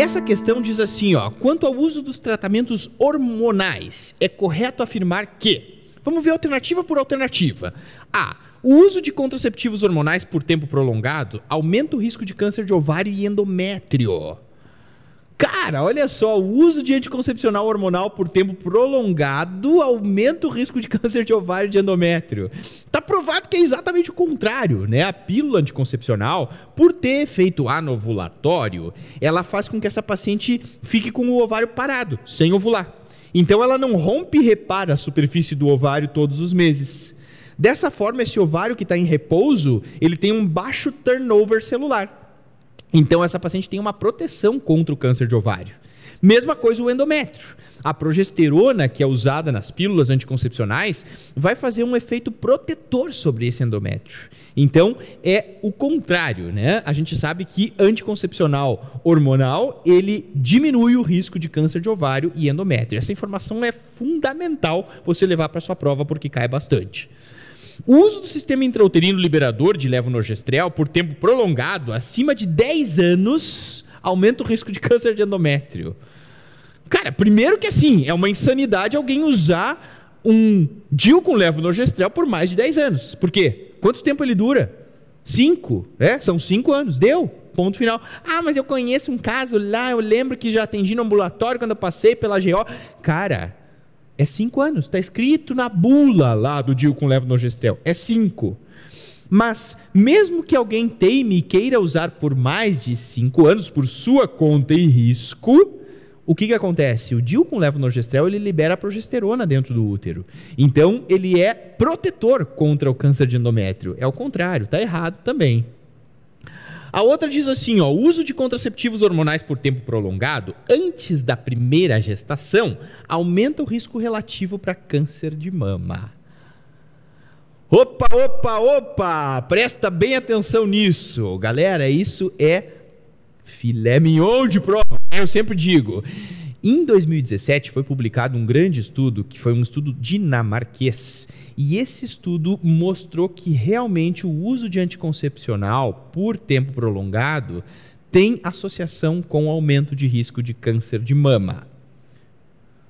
Essa questão diz assim, ó, quanto ao uso dos tratamentos hormonais, é correto afirmar que, vamos ver alternativa por alternativa. A, o uso de contraceptivos hormonais por tempo prolongado aumenta o risco de câncer de ovário e endométrio. Cara, olha só, o uso de anticoncepcional hormonal por tempo prolongado aumenta o risco de câncer de ovário e de endométrio. Tá provado que é exatamente o contrário, né? A pílula anticoncepcional, por ter efeito anovulatório, ela faz com que essa paciente fique com o ovário parado, sem ovular. Então ela não rompe e repara a superfície do ovário todos os meses. Dessa forma, esse ovário que está em repouso, ele tem um baixo turnover celular. Então, essa paciente tem uma proteção contra o câncer de ovário. Mesma coisa o endométrio. A progesterona, que é usada nas pílulas anticoncepcionais, vai fazer um efeito protetor sobre esse endométrio. Então, é o contrário, né? A gente sabe que anticoncepcional hormonal, ele diminui o risco de câncer de ovário e endométrio. Essa informação é fundamental você levar para sua prova porque cai bastante. O uso do sistema intrauterino liberador de levonorgestrel por tempo prolongado, acima de 10 anos, aumenta o risco de câncer de endométrio. Cara, primeiro que assim, é uma insanidade alguém usar um DIL com levonorgestrel por mais de 10 anos. Por quê? Quanto tempo ele dura? 5, né? São 5 anos. Deu ponto final. Ah, mas eu conheço um caso lá, eu lembro que já atendi no ambulatório quando eu passei pela GO. Cara, é cinco anos. Está escrito na bula lá do DIU com levonorgestrel. É cinco. Mas, mesmo que alguém teime e queira usar por mais de cinco anos, por sua conta e risco, o que, que acontece? O DIU com levonorgestrel, ele libera a progesterona dentro do útero. Então, ele é protetor contra o câncer de endométrio. É o contrário, tá errado também. A outra diz assim, ó, o uso de contraceptivos hormonais por tempo prolongado antes da primeira gestação aumenta o risco relativo para câncer de mama. Opa, opa, opa! Presta bem atenção nisso. Galera, isso é filé mignon de prova. Eu sempre digo. Em 2017 foi publicado um grande estudo, que foi um estudo dinamarquês, e esse estudo mostrou que realmente o uso de anticoncepcional por tempo prolongado tem associação com o aumento de risco de câncer de mama.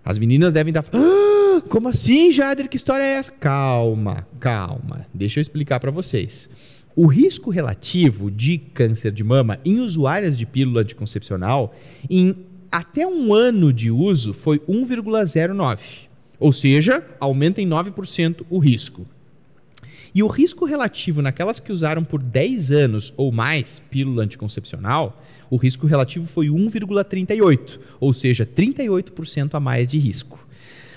As meninas devem estar ah, como assim, Jader? Que história é essa? Calma, calma. Deixa eu explicar para vocês. O risco relativo de câncer de mama em usuárias de pílula anticoncepcional em até um ano de uso foi 1,09, ou seja, aumenta em 9% o risco. E o risco relativo naquelas que usaram por 10 anos ou mais pílula anticoncepcional, o risco relativo foi 1,38, ou seja, 38% a mais de risco.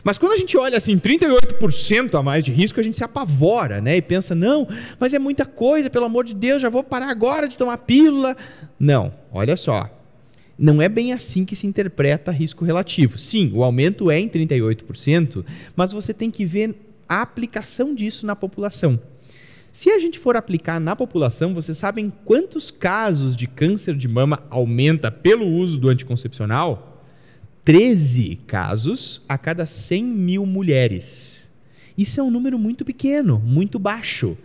Mas quando a gente olha assim, 38% a mais de risco, a gente se apavora, né? E pensa, não, mas é muita coisa, pelo amor de Deus, já vou parar agora de tomar pílula. Não, olha só não é bem assim que se interpreta risco relativo. Sim, o aumento é em 38%, mas você tem que ver a aplicação disso na população. Se a gente for aplicar na população, vocês sabem quantos casos de câncer de mama aumenta pelo uso do anticoncepcional? 13 casos a cada 100 mil mulheres. Isso é um número muito pequeno, muito baixo.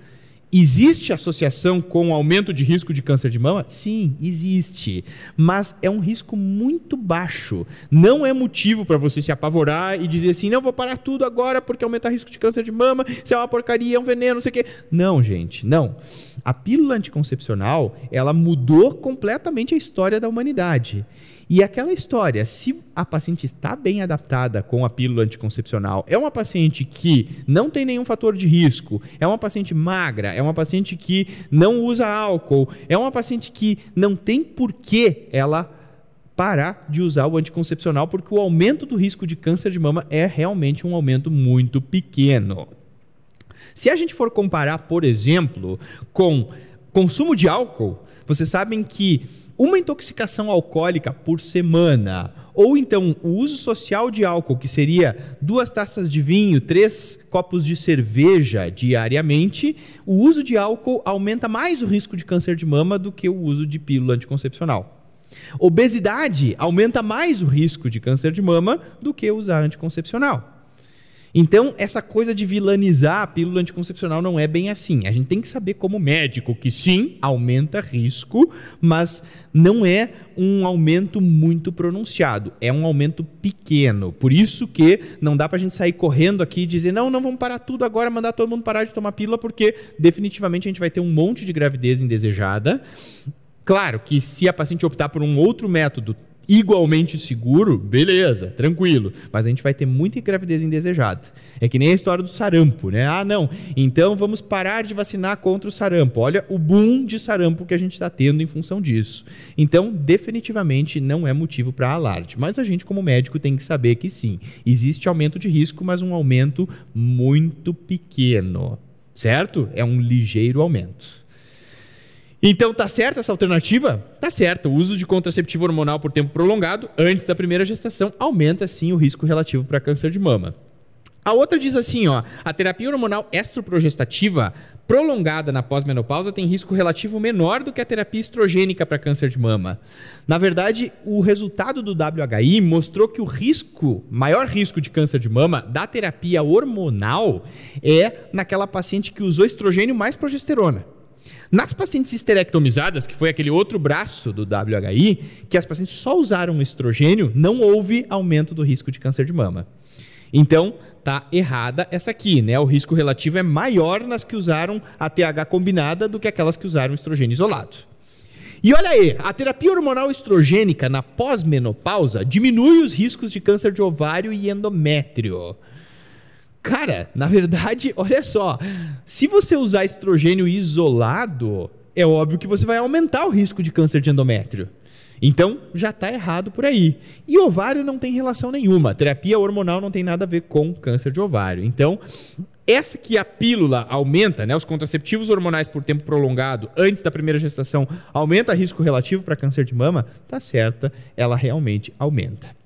Existe associação com aumento de risco de câncer de mama? Sim, existe. Mas é um risco muito baixo. Não é motivo para você se apavorar e dizer assim: não, vou parar tudo agora porque aumentar o risco de câncer de mama, isso é uma porcaria, é um veneno, não sei o quê. Não, gente, não. A pílula anticoncepcional, ela mudou completamente a história da humanidade. E aquela história, se a paciente está bem adaptada com a pílula anticoncepcional, é uma paciente que não tem nenhum fator de risco, é uma paciente magra, é uma paciente que não usa álcool, é uma paciente que não tem porquê ela parar de usar o anticoncepcional, porque o aumento do risco de câncer de mama é realmente um aumento muito pequeno. Se a gente for comparar, por exemplo, com consumo de álcool, vocês sabem que uma intoxicação alcoólica por semana. Ou então, o uso social de álcool, que seria duas taças de vinho, três copos de cerveja diariamente, o uso de álcool aumenta mais o risco de câncer de mama do que o uso de pílula anticoncepcional. Obesidade aumenta mais o risco de câncer de mama do que usar anticoncepcional. Então, essa coisa de vilanizar a pílula anticoncepcional não é bem assim. A gente tem que saber, como médico, que sim, aumenta risco, mas não é um aumento muito pronunciado. É um aumento pequeno. Por isso que não dá para a gente sair correndo aqui e dizer, não, não vamos parar tudo agora, mandar todo mundo parar de tomar pílula, porque definitivamente a gente vai ter um monte de gravidez indesejada. Claro que se a paciente optar por um outro método igualmente seguro, beleza, tranquilo. Mas a gente vai ter muita gravidez indesejada. É que nem a história do sarampo, né? Ah, não, então vamos parar de vacinar contra o sarampo. Olha o boom de sarampo que a gente está tendo em função disso. Então, definitivamente não é motivo para alarde. Mas a gente, como médico, tem que saber que sim, existe aumento de risco, mas um aumento muito pequeno. Certo? É um ligeiro aumento. Então, tá certa essa alternativa? Tá certa. O uso de contraceptivo hormonal por tempo prolongado, antes da primeira gestação, aumenta sim o risco relativo para câncer de mama. A outra diz assim, ó, a terapia hormonal estroprogestativa prolongada na pós-menopausa tem risco relativo menor do que a terapia estrogênica para câncer de mama. Na verdade, o resultado do WHI mostrou que o risco, maior risco de câncer de mama da terapia hormonal é naquela paciente que usou estrogênio mais progesterona. Nas pacientes esterectomizadas, que foi aquele outro braço do WHI, que as pacientes só usaram estrogênio, não houve aumento do risco de câncer de mama. Então, tá errada essa aqui, né? O risco relativo é maior nas que usaram a TH combinada do que aquelas que usaram estrogênio isolado. E olha aí, a terapia hormonal estrogênica na pós-menopausa diminui os riscos de câncer de ovário e endométrio. Cara, na verdade, olha só. Se você usar estrogênio isolado, é óbvio que você vai aumentar o risco de câncer de endométrio. Então, já está errado por aí. E ovário não tem relação nenhuma. Terapia hormonal não tem nada a ver com câncer de ovário. Então, essa que a pílula aumenta, né, os contraceptivos hormonais por tempo prolongado antes da primeira gestação aumenta risco relativo para câncer de mama, tá certa, ela realmente aumenta.